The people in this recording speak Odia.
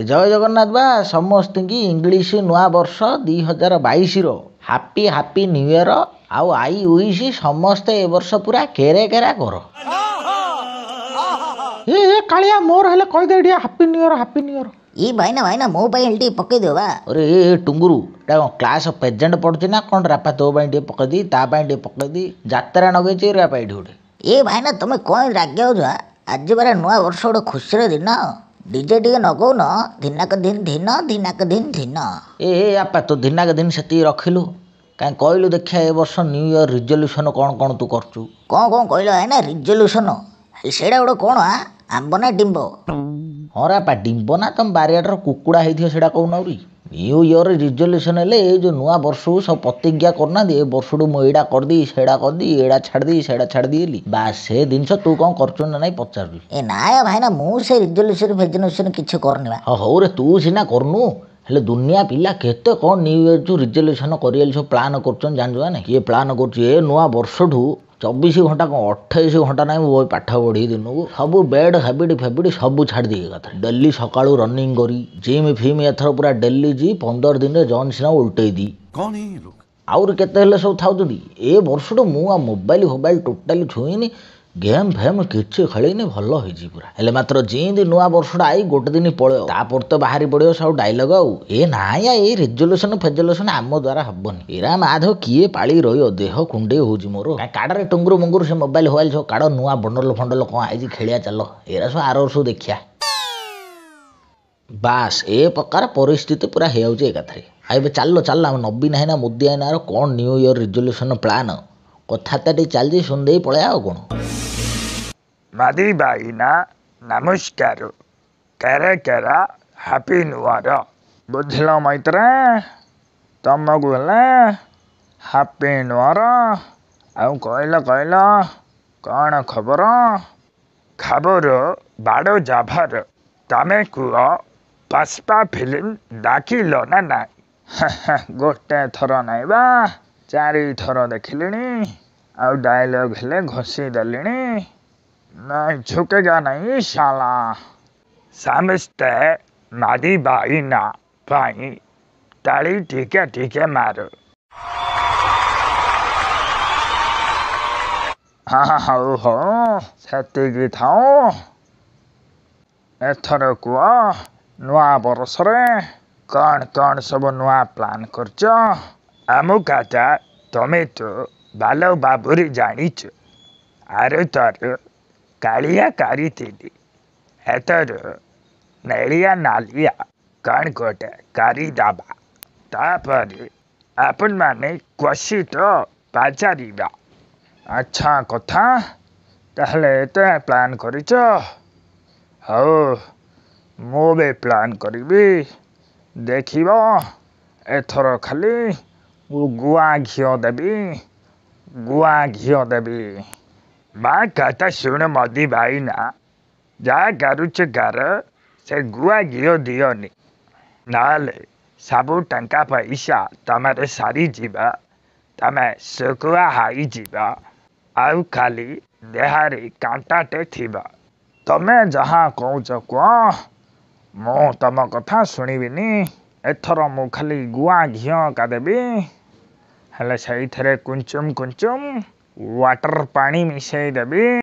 ଜୟ ଜଗନ୍ନାଥ ବା ସମସ୍ତଙ୍କୁ ଇଂଲିଶ ନୂଆ ବର୍ଷ ଦୁଇ ହଜାର ବାଇଶର ହାପି ହାପି ନ୍ୟୁ ଇୟର ଆଉ ଆଇ ଉଇସ ସମସ୍ତେ ଏ ବର୍ଷ ପୁରା କେରେ କେରା କର କାଳିଆ ମୋର ହେଲେ କହିଦେ ଏଠି happy new year happy new year ଏ ଭାଇନା ଭାଇନା ମୋ ପାଇଁ ଟିକେ ପକେଇ ଦେବା ଆରେ ଏ ଟୁଙ୍ଗୁରୁ ଏଟା କ'ଣ କ୍ଲାସ୍ ପ୍ରେଜେଣ୍ଟ ପଡ଼ୁଛି ନା କ'ଣ ରାପା ତୋ ପାଇଁ ଟିକେ ପକେଇ ଦିଏ ତା ପାଇଁ ଟିକେ ପକେଇ ଦିଏ ଯାତ୍ରା ନଗେଇଛି ରାପା ଏଠି ଗୋଟେ ଏ ଭାଇନା ତମେ କ'ଣ ରାଗ୍ୟ ଆଜି ପରା ନୂଆ ବର୍ଷ ଗୋଟେ ଖୁସିର ଦିନ ଡିଜେ ଟିକେ ନଗଉନ ଦିନକ ଦିନ ଦିନ ଦିନକ ଦିନ ଦିନ ଏ ଆପା ତୁ ଦିନକ ଦିନ ସେତିକି ରଖିଲୁ କାଇଁ କହିଲୁ ଦେଖିବା ଏ ବର୍ଷ ନ୍ୟୁ ଇୟର ରିଜଲ୍ୟୁସନ୍ କ'ଣ କ'ଣ ତୁ କରୁଛୁ କ'ଣ କ'ଣ କହିଲ ଏଇନା ରିଜଲ୍ୟୁସନ୍ ସେଇଟା ଗୋଟେ କ'ଣ ଆମ୍ବ ନା ଡିମ୍ବ ହଁ ରେ ଆପା ଡିମ୍ବ ନା ତମ ବାରିଆଡ଼ର କୁକୁଡ଼ା ହେଇଥିବ ସେଇଟା କହୁନ ଆହୁରି ନ୍ୟୁ ଇୟର୍ ରିଜଲ୍ୟୁସନ୍ ହେଲେ ଏଇ ଯେଉଁ ନୂଆ ବର୍ଷକୁ ସବୁ ପ୍ରତିଜ୍ଞା କରୁନାହାନ୍ତି ଏ ବର୍ଷଠୁ ମୁଁ ଏଇଟା କରିଦେବି ସେଇଟା କରିଦେବି ଏଇଟା ଛାଡ଼ିଦେବି ସେଇଟା ଛାଡ଼ିଦେବି ବୋଲି ବାସ୍ ସେ ଜିନିଷ ତୁ କ'ଣ କରୁଛୁ ନା ନାଇଁ ପଚାରୁଛୁ ଏ ନାୟ ଭାଇନା ମୁଁ ସେ ରିଜଲ୍ୟୁସନ୍ ଫେଜଲ୍ୟୁସନ୍ କିଛି କରୁନି ବା ହଁ ହଉରେ ତୁ ସିନା କରୁନୁ ହେଲେ ଦୁନିଆ ପିଲା କେତେ କ'ଣ ନ୍ୟୁ ଇୟର୍ ଯେଉଁ ରିଜଲ୍ୟୁସନ୍ କରିଗଲି ସବୁ ପ୍ଲାନ୍ କରୁଛନ୍ତି ଜାଣିଛୁ ନା ନାଇଁ କିଏ ପ୍ଲାନ୍ କରୁଛି ଏ ନୂଆ ବର୍ଷଠୁ ଚବିଶ ଘଣ୍ଟା କ'ଣ ଅଠେଇଶ ଘଣ୍ଟା ନାଇଁ ମୁଁ ପାଠ ପଢ଼ି ଦିନକୁ ସବୁ ବେଡ଼୍ ହାବିଟ୍ ଫ୍ୟାବିଟ୍ ସବୁ ଛାଡ଼ିଦେଇ କଥା ଡେଲି ସକାଳୁ ରନିଂ କରି ଜିମ୍ ଫିମ୍ ଏଥର ପୁରା ଡେଲି ଯି ପନ୍ଦର ଦିନରେ ଜନ୍ ସିନା ଓଲଟେଇ ଦି କ'ଣ ଆହୁରି କେତେ ହେଲେ ସବୁ ଥାଉଛନ୍ତି ଏ ବର୍ଷଠୁ ମୁଁ ଆଉ ମୋବାଇଲ୍ ଫୋବାଇଲ୍ ଟୋଟାଲି ଛୁଇଁନି ଗେମ୍ ଫେମ୍ କିଛି ଖେଳିନି ଭଲ ହେଇଛି ପୁରା ହେଲେ ମାତ୍ର ଯେମିତି ନୂଆ ବର୍ଷଟା ଆଇ ଗୋଟେ ଦିନ ପଳେଇବ ତାପରେ ତ ବାହାରି ପଡ଼ିବ ସବୁ ଡାଇଲଗ ଆଉ ଏ ନାଇଁ ଏଇ ରେଜୁଲେସନ୍ ଫେଜୁଲେସନ୍ ଆମ ଦ୍ୱାରା ହବନି ଏରା ମାଧ କିଏ ପାଳି ରହିବ ଦେହ କୁଣ୍ଡେଇ ହେଉଛି ମୋର କାଡ଼ରେ ଟୁଙ୍ଗୁରୁ ମୁଙ୍ଗୁରୁ ସେ ମୋବାଇଲ ଫୋବାଇଲ ସବୁ କାଢ଼ ନୂଆ ବଣ୍ଡଲ ଫଣ୍ଡଲ କ'ଣ ଆଇଛି ଖେଳିଆ ଚାଲ ଏରା ସବୁ ଆର ସବୁ ଦେଖିଆ ବାସ୍ ଏ ପ୍ରକାର ପରିସ୍ଥିତି ପୁରା ହେଇଯାଉଛି ଏକାଥରେ ଆଉ ଏବେ ଚାଲ ଚାଲ ଆମ ନବୀନ ହେଇନା ମୋଦି ଆଇନାର କ'ଣ ନ୍ୟୁ ଇୟର୍ ରେଜୁଲେସନ୍ ପ୍ଲାନ୍ କଥାବାର୍ତ୍ତା ଟିକେ ଚାଲିଛି ଶୁଣିଦେଇ ପଳେଇବା ଆଉ କ'ଣ ಮದಿಬಾಯಿನ ನಮಸ್ಕಾರ ಕೆರೆ ಕೆರ ಹ್ಯಾಪಿ ನ್ಯೂವಾರ ବୁଝିଲ ಮೈತ್ರ ତମକୁ ହେଲେ ହାପି ନୂଆର ଆଉ କହିଲ କହିଲ କ'ଣ ଖବର ଖବର ବାଡ଼ ଜାଭାର ତମେ କୁହ ପାସ୍ପା ଫିଲ୍ମ ଡାକିଲ ନା ନାଇଁ ଗୋଟେ ଥର ନାଇଁ ବା ଚାରି ଥର ଦେଖିଲିଣି ଆଉ ଡାଇଲଗ୍ ହେଲେ ଘଷି ଦେଲିଣି मैं झुकेगा नहीं शाला समझते मादी भाई ना भाई ताली ठीक है ठीक है मारो हाँ हो सत्य था ଏଥର କୁହ ନୂଆ ବର୍ଷରେ କ'ଣ କ'ଣ ସବୁ ନୂଆ ପ୍ଲାନ୍ କରୁଛ ଆମ କାଚା ତମେ ତ ବାଲ ବାବୁରି ଜାଣିଛୁ ଆରେ ତାର कालिया कारी थी एतर नैलिया नालिया कणकोट कारी दाबा तापर आपन माने क्वेश्चन तो पचार अच्छा कथा ताहले तो प्लान करिच हाउ मो बे प्लान करी देखिबो एथर खाली गुआ घी देवी गुआ घी देवी ମା କଥା ଶୁଣ ମଦି ଭାଇନା ଯାହା କରୁଛ କାର ସେ ଗୁଆ ଘିଅ ଦିଅନି ନହେଲେ ସବୁ ଟଙ୍କା ପଇସା ତମର ସରିଯିବା ତମେ ଶୁଖୁଆ ହାଇଯିବା ଆଉ ଖାଲି ଦେହରେ କାଣ୍ଟାଟେ ଥିବ ତମେ ଯାହା କହୁଛ କୁହ ମୁଁ ତମ କଥା ଶୁଣିବିନି ଏଥର ମୁଁ ଖାଲି ଗୁଆ ଘିଅ କାଦେବି ହେଲେ ସେଇଥିରେ କୁଞ୍ଚୁମ୍ କୁଞ୍ଚୁମ୍ वाटर पानी मिसाई दबे